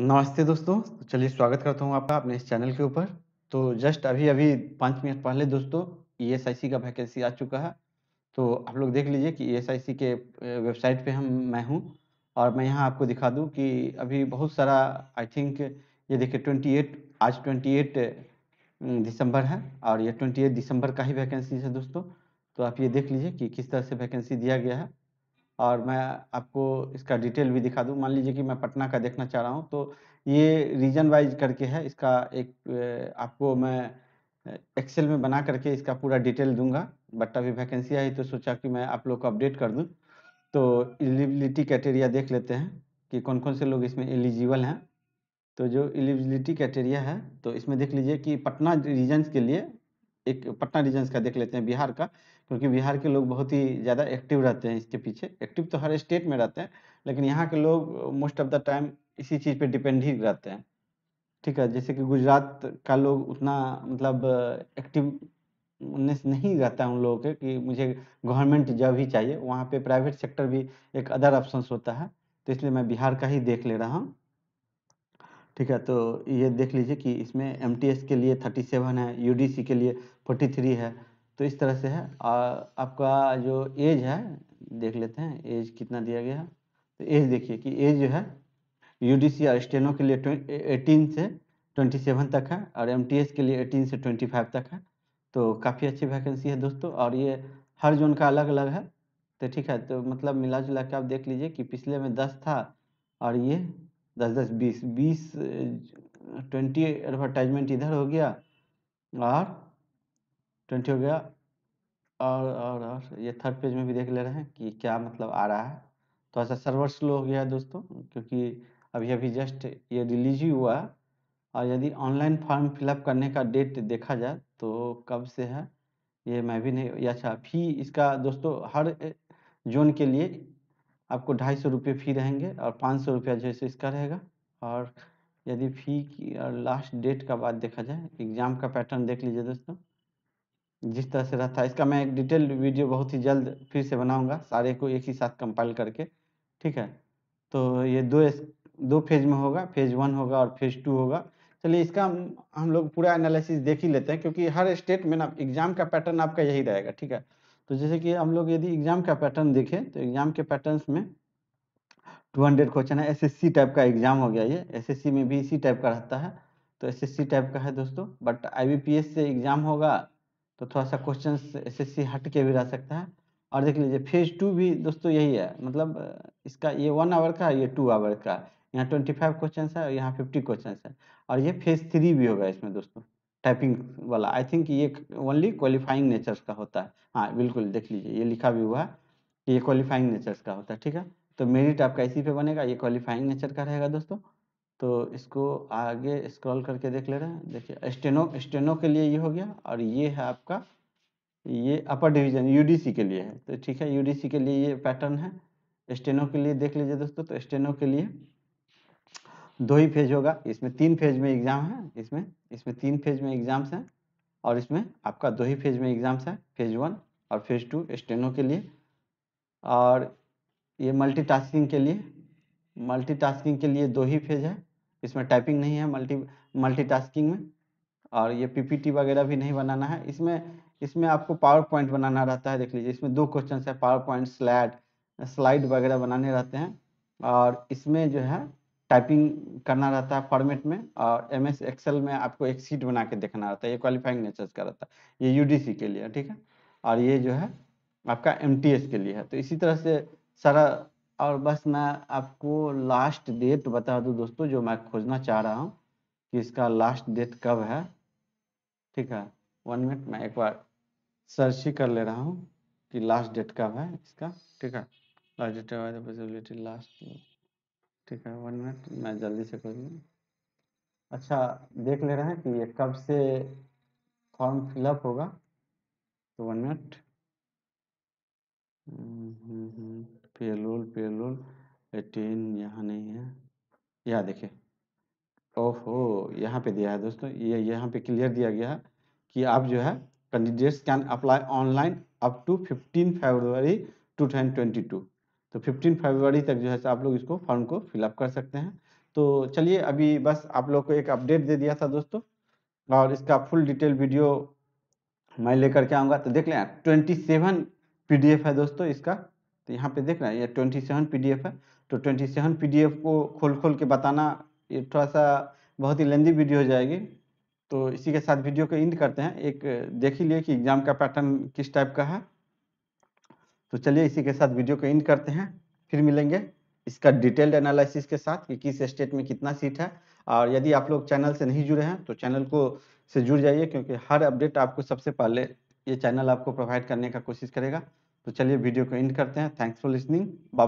नमस्ते दोस्तों तो चलिए स्वागत करता हूँ आपका अपने इस चैनल के ऊपर तो जस्ट अभी अभी पाँच मिनट पहले दोस्तों ई एस आई सी का वैकेंसी आ चुका है तो आप लोग देख लीजिए कि ई एस आई सी के वेबसाइट पे हम मैं हूँ और मैं यहाँ आपको दिखा दूँ कि अभी बहुत सारा आई थिंक ये देखिए ट्वेंटी एट आज ट्वेंटी एट दिसंबर है और ये ट्वेंटी एट दिसंबर का ही वैकेंसी है दोस्तों तो आप ये देख लीजिए कि किस तरह से वैकेंसी दिया गया है और मैं आपको इसका डिटेल भी दिखा दूँ मान लीजिए कि मैं पटना का देखना चाह रहा हूँ तो ये रीजन वाइज करके है इसका एक आपको मैं एक्सेल में बना करके इसका पूरा डिटेल दूंगा बट अभी वैकेंसी आई तो सोचा कि मैं आप लोग को अपडेट कर दूँ तो एलिजिबिलिटी क्राइटेरिया देख लेते हैं कि कौन कौन से लोग इसमें एलिजिबल हैं तो जो एलिजिबिलिटी क्राइटेरिया है तो इसमें देख लीजिए कि पटना रीजन्स के लिए एक पटना रीजन का देख लेते हैं बिहार का क्योंकि बिहार के लोग बहुत ही ज़्यादा एक्टिव रहते हैं इसके पीछे एक्टिव तो हर स्टेट में रहते हैं लेकिन यहाँ के लोग मोस्ट ऑफ द टाइम इसी चीज़ पे डिपेंड ही रहते हैं ठीक है जैसे कि गुजरात का लोग उतना मतलब एक्टिव नहीं रहता है उन लोगों के कि मुझे गवर्नमेंट जॉब ही चाहिए वहाँ पे प्राइवेट सेक्टर भी एक अदर ऑप्शन होता है तो इसलिए मैं बिहार का ही देख ले रहा हूँ ठीक है तो ये देख लीजिए कि इसमें एम के लिए थर्टी सेवन है यू के लिए फोर्टी थ्री है तो इस तरह से है और आपका जो एज है देख लेते हैं एज कितना दिया गया है तो एज देखिए कि एज जो है U D C R steno के लिए एटीन से ट्वेंटी सेवन तक है और एम टी एस के लिए एटीन से ट्वेंटी फाइव तक है तो काफ़ी अच्छी वैकेंसी है दोस्तों और ये हर जोन का अलग अलग है तो ठीक है तो मतलब मिला जुला के आप देख लीजिए कि पिछले में दस था और ये दस दस बीस बीस ट्वेंटी एडवर्टाइजमेंट इधर हो गया और ट्वेंटी हो गया और और और ये थर्ड पेज में भी देख ले रहे हैं कि क्या मतलब आ रहा है तो ऐसा सर्वर स्लो हो गया है दोस्तों क्योंकि अभी अभी जस्ट ये रिलीज ही हुआ है और यदि ऑनलाइन फॉर्म फिलअप करने का डेट देखा जाए तो कब से है ये मैं भी नहीं अच्छा फी इसका दोस्तों हर जोन के लिए आपको ढाई सौ रुपये फ़ी रहेंगे और पाँच सौ रुपया जैसे इसका रहेगा और यदि फ़ी की और लास्ट डेट का बात देखा जाए एग्ज़ाम का पैटर्न देख लीजिए दोस्तों जिस तरह से रहता है इसका मैं एक डिटेल वीडियो बहुत ही जल्द फिर से बनाऊंगा सारे को एक ही साथ कंपाइल करके ठीक है तो ये दो दो फेज में होगा फेज वन होगा और फेज टू होगा चलिए इसका हम हम लोग पूरा एनालिसिस देख ही लेते हैं क्योंकि हर स्टेट में ना एग्जाम का पैटर्न आपका यही रहेगा ठीक है तो जैसे कि हम लोग यदि एग्जाम का पैटर्न देखें तो एग्जाम के पैटर्न में 200 क्वेश्चन है एसएससी टाइप का एग्जाम हो गया ये एसएससी में भी इसी टाइप का रहता है तो एसएससी टाइप का है दोस्तों बट आईबीपीएस से एग्जाम होगा तो थोड़ा सा क्वेश्चन एसएससी हट के भी रह सकता है और देख लीजिए फेज टू भी दोस्तों यही है मतलब इसका ये वन आवर का ये टू आवर का यहाँ ट्वेंटी फाइव क्वेश्चन है और यहाँ फिफ्टी क्वेश्चन है और ये फेज थ्री भी होगा इसमें दोस्तों टाइपिंग वाला आई थिंक ये ओनली क्वालिफाइंग नेचर्स का होता है हाँ बिल्कुल देख लीजिए ये लिखा भी हुआ है कि ये क्वालिफाइंग नेचर्स का होता है ठीक है तो मेरिट आपका इसी पे बनेगा ये क्वालिफाइंग नेचर का रहेगा दोस्तों तो इसको आगे स्क्रॉल करके देख ले रहे हैं देखिए स्टेनो स्टेनो के लिए ये हो गया और ये है आपका ये अपर डिवीजन यूडीसी के लिए है तो ठीक है यूडीसी के लिए ये पैटर्न है स्टेनो के लिए देख लीजिए दोस्तों तो स्टेनो के लिए दो ही फेज होगा इसमें तीन फेज में एग्जाम है इसमें इसमें तीन फेज में एग्जाम्स हैं और इसमें आपका दो ही फेज में एग्जाम्स है फेज वन और फेज टू स्टेनो के लिए और ये मल्टीटास्किंग के लिए मल्टीटास्किंग के लिए दो ही फेज है इसमें टाइपिंग नहीं है मल्टी मल्टी में और ये पीपीटी वगैरह भी नहीं बनाना है इसमें इसमें आपको पावर पॉइंट बनाना रहता है देख लीजिए इसमें दो क्वेश्चन है पावर पॉइंट स्लैड स्लाइड वगैरह बनाने रहते हैं और इसमें जो है टाइपिंग करना रहता है फॉर्मेट में और एम एस एक्सेल में आपको एक सीट बना के देखना रहता है ये क्वालिफाइंग नेचर्स का रहता है ये यूडीसी के लिए ठीक है और ये जो है आपका एम के लिए है तो इसी तरह से सारा और बस मैं आपको लास्ट डेट बता दूं दोस्तों जो मैं खोजना चाह रहा हूं कि इसका लास्ट डेट कब है ठीक है वन मिनट मैं एक बार सर्च ही कर ले रहा हूं कि लास्ट डेट कब है इसका ठीक है लास्ट डेट लास्ट ठीक है वन मिनट मैं जल्दी से खोज लूँ अच्छा देख ले रहे हैं कि ये कब से फॉर्म फिलअप होगा तो वन मिनट हम्म, हम्म, हम्म। पेलोल पेलोल एटीन यहाँ नहीं है यहाँ देखिए ओहो यहाँ पे दिया है दोस्तों ये यह, यहाँ पे क्लियर दिया गया है कि आप जो है candidates can apply online up to 15 February 2022 तो 15 फरवरी तक जो है आप लोग इसको फॉर्म को फिलअप कर सकते हैं तो चलिए अभी बस आप लोग को एक अपडेट दे दिया था दोस्तों और इसका फुल डिटेल वीडियो मैं लेकर के आऊँगा तो देख लें ट्वेंटी सेवन पी है दोस्तों इसका तो यहाँ पे देखना ये ट्वेंटी सेवन पी है तो ट्वेंटी सेवन पी को खोल खोल के बताना ये थोड़ा सा बहुत ही लेंदी वीडियो हो जाएगी तो इसी के साथ वीडियो को इंड करते हैं एक देख ही लिए कि एग्ज़ाम का पैटर्न किस टाइप का है तो चलिए इसी के साथ वीडियो को इंड करते हैं फिर मिलेंगे इसका डिटेल्ड एनालिसिस के साथ कि किस स्टेट में कितना सीट है और यदि आप लोग चैनल से नहीं जुड़े हैं तो चैनल को से जुड़ जाइए क्योंकि हर अपडेट आपको सबसे पहले ये चैनल आपको प्रोवाइड करने का कोशिश करेगा तो चलिए वीडियो को एंड करते हैं थैंक्स फॉर लिसनिंग बाबा